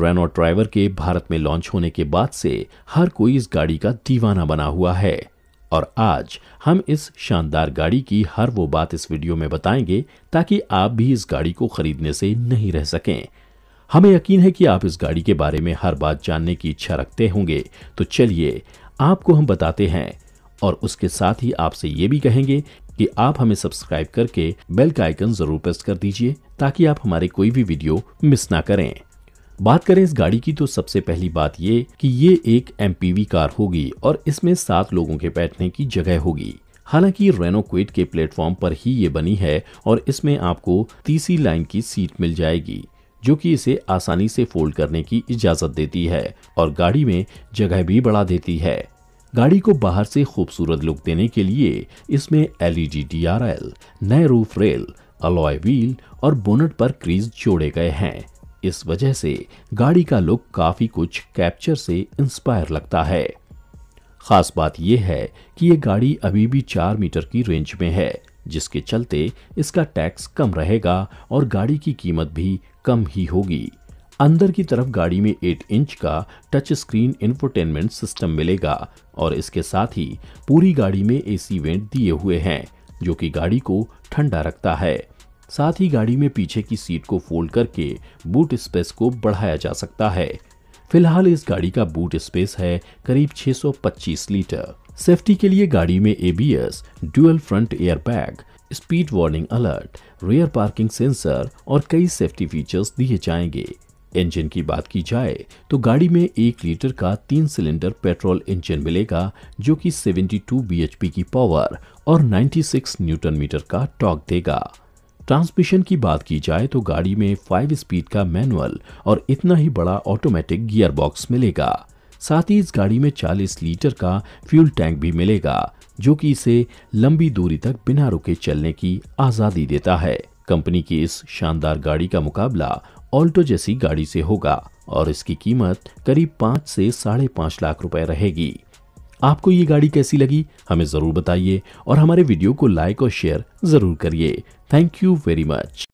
Reno driver के भारत में launch होने के बाद से हर कोई इस गाड़ी का दीवाना बना हुआ है और आज हम इस शानदार गाड़ी की हर वो बात इस वीडियो में बताएंगे ताकि आप भी इस गाड़ी को खरीदने से नहीं रह सकें हमें यकीन है कि आप इस गाड़ी के बारे में हर बात जानने की इच्छा रखते होंगे तो चलिए आपको हम बताते हैं और उसके साथ ही आपसे ये भी कहेंगे कि आप हमें सब्सक्राइब करके बेल का आइकन जरूर प्रेस कर दीजिए ताकि आप हमारे कोई भी वीडियो मिस ना करें बात करें इस गाड़ी की तो सबसे पहली बात ये कि ये एक एम कार होगी और इसमें सात लोगों के बैठने की जगह होगी हालांकि रेनो क्विट के प्लेटफॉर्म पर ही ये बनी है और इसमें आपको तीसरी लाइन की सीट मिल जाएगी जो कि इसे आसानी से फोल्ड करने की इजाज़त देती है और गाड़ी में जगह भी बढ़ा देती है गाड़ी को बाहर से खूबसूरत लुक देने के लिए इसमें L E D R L नए रूफ रेल अलॉय व्हील और बोनट पर क्रीज जोड़े गए हैं इस वजह से गाड़ी का लुक काफ़ी कुछ कैप्चर से इंस्पायर लगता है खास बात यह है कि यह गाड़ी अभी भी चार मीटर की रेंज में है जिसके चलते इसका टैक्स कम रहेगा और गाड़ी की कीमत भी कम ही होगी अंदर की तरफ गाड़ी में 8 इंच का टच स्क्रीन इंफोटेनमेंट सिस्टम मिलेगा और इसके साथ ही पूरी गाड़ी में एसी वेंट दिए हुए हैं जो कि गाड़ी को ठंडा रखता है साथ ही गाड़ी में पीछे की सीट को फोल्ड करके बूट स्पेस को बढ़ाया जा सकता है फिलहाल इस गाड़ी का बूट स्पेस है करीब 625 लीटर सेफ्टी के लिए गाड़ी में ABS, dual front airbag speed warning alert rear parking sensor और कई सेफ्टी फीचर्स दिए जाएंगे इंजन की बात की जाए तो गाड़ी में एक लीटर का तीन सिलेंडर पेट्रोल इंजन मिलेगा जो कि 72 bhp की पावर और 96 न्यूटन मीटर का टॉक देगा ट्रांसमिशन की बात की जाए तो गाड़ी में फाइव स्पीड का मैनुअल और इतना ही बड़ा ऑटोमेटिक गियर बॉक्स मिलेगा साथ ही इस गाड़ी में 40 लीटर का फ्यूल टैंक भी मिलेगा जो कि इसे लंबी दूरी तक बिना रुके चलने की आज़ादी देता है कंपनी की इस शानदार गाड़ी का मुकाबला ऑल्टो जैसी गाड़ी से होगा और इसकी कीमत करीब पाँच से साढ़े पाँच लाख रुपए रहेगी आपको ये गाड़ी कैसी लगी हमें ज़रूर बताइए और हमारे वीडियो को लाइक और शेयर ज़रूर करिए थैंक यू वेरी मच